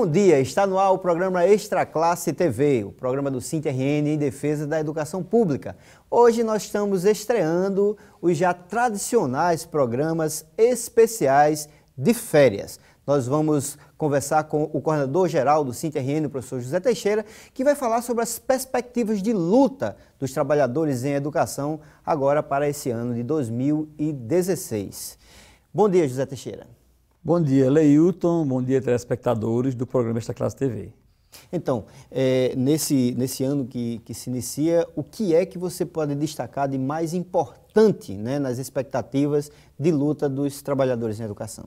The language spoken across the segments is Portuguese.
Bom dia, está no ar o programa Extra Classe TV, o programa do CINTRN em defesa da educação pública. Hoje nós estamos estreando os já tradicionais programas especiais de férias. Nós vamos conversar com o coordenador-geral do CINTRN, o professor José Teixeira, que vai falar sobre as perspectivas de luta dos trabalhadores em educação agora para esse ano de 2016. Bom dia, José Teixeira. Bom dia, Leilton. Bom dia, telespectadores do programa Esta Classe TV. Então, é, nesse, nesse ano que, que se inicia, o que é que você pode destacar de mais importante né, nas expectativas de luta dos trabalhadores na educação?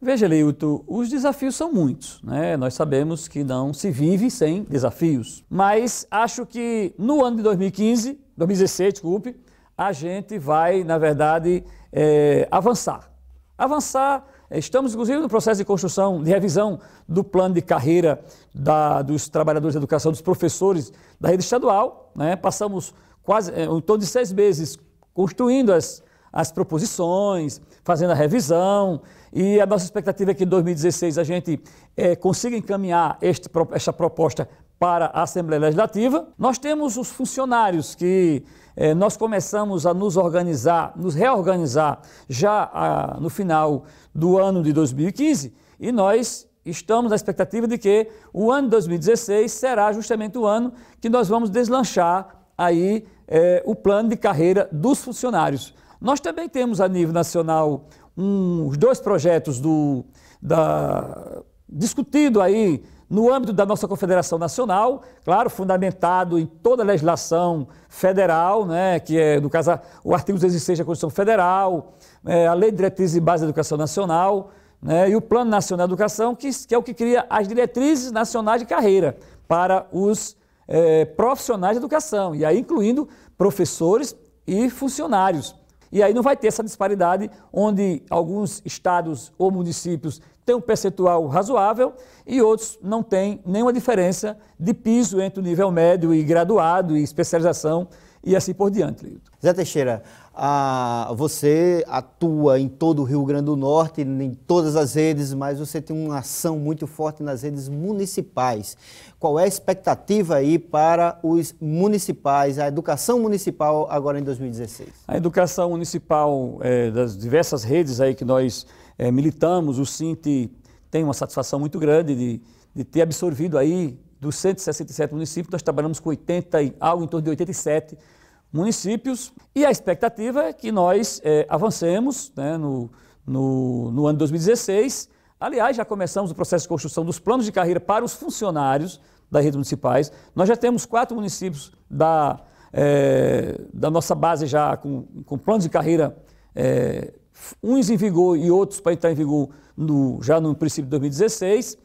Veja, Leilton, os desafios são muitos. Né? Nós sabemos que não se vive sem desafios. Mas acho que no ano de 2015, 2016, desculpe, a gente vai, na verdade, é, avançar. Avançar Estamos, inclusive, no processo de construção, de revisão do plano de carreira da, dos trabalhadores de educação, dos professores da rede estadual. Né? Passamos quase eh, em torno de seis meses construindo as, as proposições, fazendo a revisão, e a nossa expectativa é que em 2016 a gente é, consiga encaminhar este, esta proposta para a Assembleia Legislativa. Nós temos os funcionários que eh, nós começamos a nos organizar, nos reorganizar já ah, no final do ano de 2015 e nós estamos na expectativa de que o ano de 2016 será justamente o ano que nós vamos deslanchar aí eh, o plano de carreira dos funcionários. Nós também temos a nível nacional um, os dois projetos do, da, discutido aí no âmbito da nossa Confederação Nacional, claro, fundamentado em toda a legislação federal, né, que é, no caso, o artigo 16 da Constituição Federal, é, a Lei de Diretrizes e Base da Educação Nacional, né, e o Plano Nacional de Educação, que, que, é o que cria as diretrizes nacionais de carreira para os é, profissionais de educação, e aí incluindo professores e funcionários. E aí não vai ter essa disparidade onde alguns estados ou municípios têm um percentual razoável e outros não têm nenhuma diferença de piso entre o nível médio e graduado e especialização e assim por diante, Zé Teixeira, ah, você atua em todo o Rio Grande do Norte, em todas as redes, mas você tem uma ação muito forte nas redes municipais. Qual é a expectativa aí para os municipais, a educação municipal agora em 2016? A educação municipal é, das diversas redes aí que nós é, militamos, o Sinte tem uma satisfação muito grande de, de ter absorvido aí dos 167 municípios, nós trabalhamos com 80, algo em torno de 87 municípios municípios. E a expectativa é que nós é, avancemos né, no, no, no ano 2016. Aliás, já começamos o processo de construção dos planos de carreira para os funcionários das redes municipais. Nós já temos quatro municípios da, é, da nossa base já com, com planos de carreira, é, uns em vigor e outros para entrar em vigor no, já no princípio de 2016.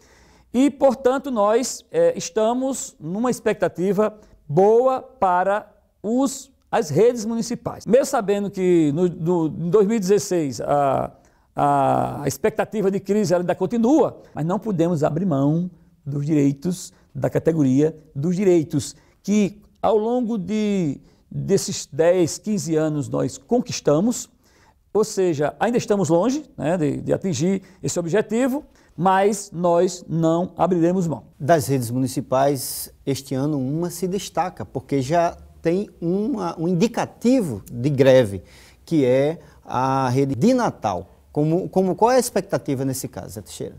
E, portanto, nós é, estamos numa expectativa boa para os as redes municipais. Mesmo sabendo que no, no, em 2016 a, a, a expectativa de crise ainda continua, mas não podemos abrir mão dos direitos, da categoria dos direitos, que ao longo de, desses 10, 15 anos nós conquistamos, ou seja, ainda estamos longe né, de, de atingir esse objetivo, mas nós não abriremos mão. Das redes municipais, este ano uma se destaca, porque já tem uma, um indicativo de greve, que é a rede de Natal. Como, como, qual é a expectativa nesse caso, Zé Teixeira?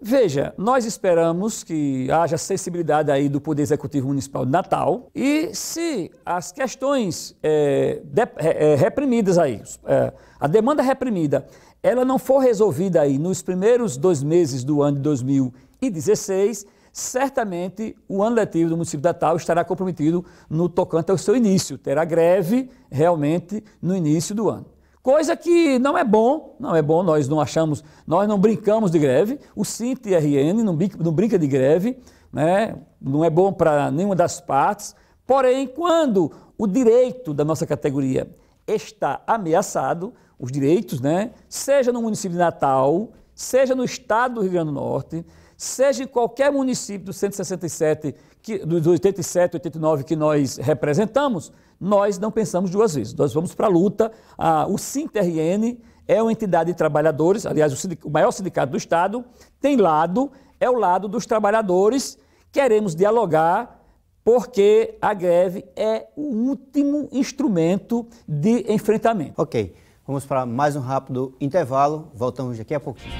Veja, nós esperamos que haja sensibilidade aí do Poder Executivo Municipal de Natal e se as questões é, de, é, reprimidas aí, é, a demanda reprimida, ela não for resolvida aí nos primeiros dois meses do ano de 2016, certamente o ano letivo do município de Natal estará comprometido no tocante ao seu início, terá greve realmente no início do ano. Coisa que não é bom, não é bom, nós não achamos, nós não brincamos de greve, o Cint RN não, não brinca de greve, né? não é bom para nenhuma das partes, porém, quando o direito da nossa categoria está ameaçado, os direitos, né? seja no município de Natal, seja no estado do Rio Grande do Norte, seja em qualquer município dos 167, que, dos 87, 89 que nós representamos, nós não pensamos duas vezes. Nós vamos para a luta. Ah, o SINTRN é uma entidade de trabalhadores, aliás, o, o maior sindicato do Estado, tem lado, é o lado dos trabalhadores. Queremos dialogar, porque a greve é o último instrumento de enfrentamento. Ok. Vamos para mais um rápido intervalo. Voltamos daqui a pouquinho.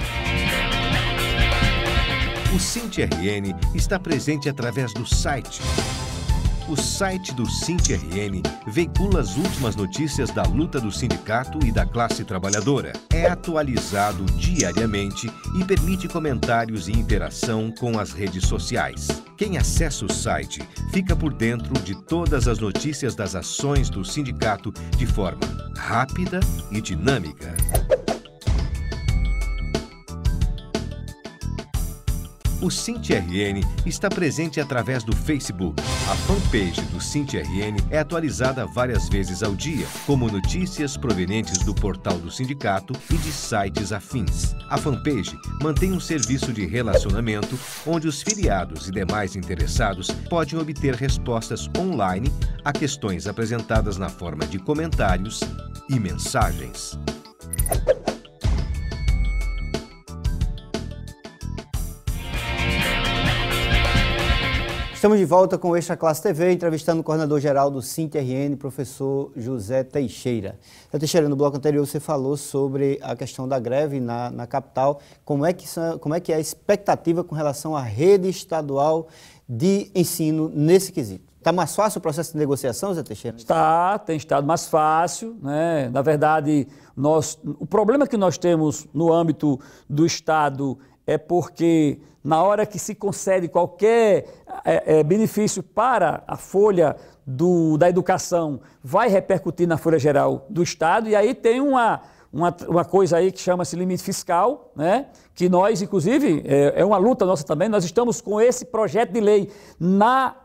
O RN está presente através do site o site do SINTRN veicula as últimas notícias da luta do sindicato e da classe trabalhadora. É atualizado diariamente e permite comentários e interação com as redes sociais. Quem acessa o site fica por dentro de todas as notícias das ações do sindicato de forma rápida e dinâmica. O CintiRN está presente através do Facebook. A fanpage do CintiRN é atualizada várias vezes ao dia, como notícias provenientes do portal do sindicato e de sites afins. A fanpage mantém um serviço de relacionamento onde os filiados e demais interessados podem obter respostas online a questões apresentadas na forma de comentários e mensagens. Estamos de volta com o Extra Classe TV, entrevistando o coordenador-geral do CINTRN, professor José Teixeira. José Teixeira, no bloco anterior você falou sobre a questão da greve na, na capital. Como é, que, como é que é a expectativa com relação à rede estadual de ensino nesse quesito? Está mais fácil o processo de negociação, José Teixeira? Está, tem estado mais fácil. Né? Na verdade, nós, o problema que nós temos no âmbito do Estado é porque na hora que se concede qualquer é, é, benefício para a folha do, da educação, vai repercutir na folha geral do Estado, e aí tem uma, uma, uma coisa aí que chama-se limite fiscal, né? que nós, inclusive, é, é, uma luta nossa também, nós estamos com esse projeto de lei na,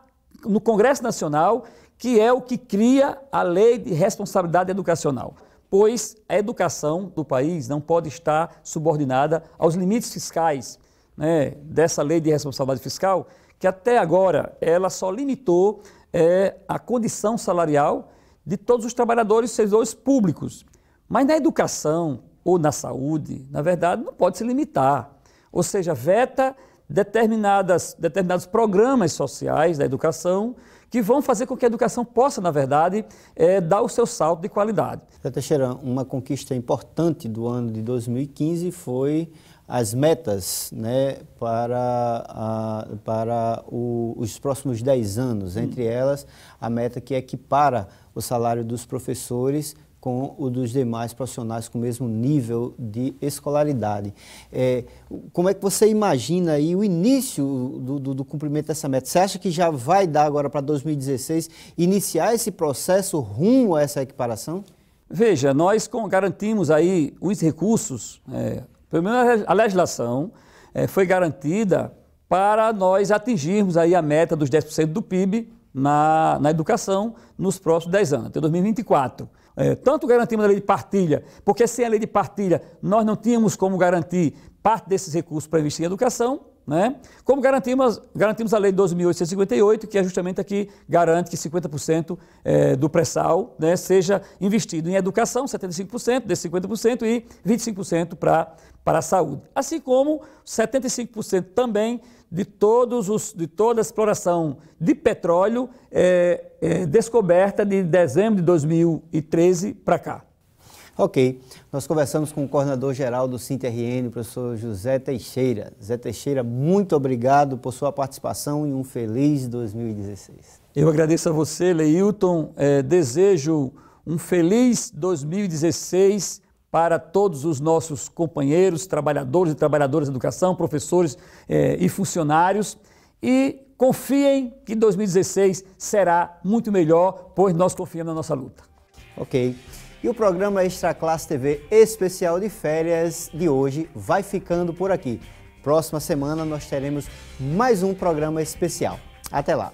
no Congresso Nacional, que é o que cria a lei de responsabilidade educacional pois a educação do país não pode estar subordinada aos limites fiscais né, dessa lei de responsabilidade fiscal, que até agora ela só limitou é, a condição salarial de todos os trabalhadores e servidores públicos. Mas na educação ou na saúde, na verdade, não pode se limitar. Ou seja, veta determinadas, determinados programas sociais da educação que vão fazer com que a educação possa, na verdade, é, dar o seu salto de qualidade. Teixeira, uma conquista importante do ano de 2015 foi as metas né, para, a, para o, os próximos 10 anos, entre elas a meta que equipara o salário dos professores com o dos demais profissionais com o mesmo nível de escolaridade. É, como é que você imagina aí o início do, do, do cumprimento dessa meta? Você acha que já vai dar agora para 2016 iniciar esse processo rumo a essa equiparação? Veja, nós garantimos aí os recursos, é, pelo menos a legislação é, foi garantida para nós atingirmos aí a meta dos 10% do PIB na, na educação nos próximos 10 anos, até 2024 é, tanto garantimos a lei de partilha, porque sem a lei de partilha nós não tínhamos como garantir parte desses recursos para investir em educação, né? como garantimos, garantimos a lei de 2858, que é justamente a que garante que 50% é, do pré-sal né, seja investido em educação, 75% desse 50% e 25% para a saúde. Assim como 75% também de, todos os, de toda a exploração de petróleo é, é, descoberta de dezembro de 2013 para cá. Ok, nós conversamos com o coordenador-geral do CINTRN, o professor José Teixeira. José Teixeira, muito obrigado por sua participação e um feliz 2016. Eu agradeço a você, Leilton. É, desejo um feliz 2016 para todos os nossos companheiros, trabalhadores e trabalhadoras da educação, professores eh, e funcionários. E confiem que 2016 será muito melhor, pois nós confiamos na nossa luta. Ok. E o programa Extra Classe TV especial de férias de hoje vai ficando por aqui. Próxima semana nós teremos mais um programa especial. Até lá!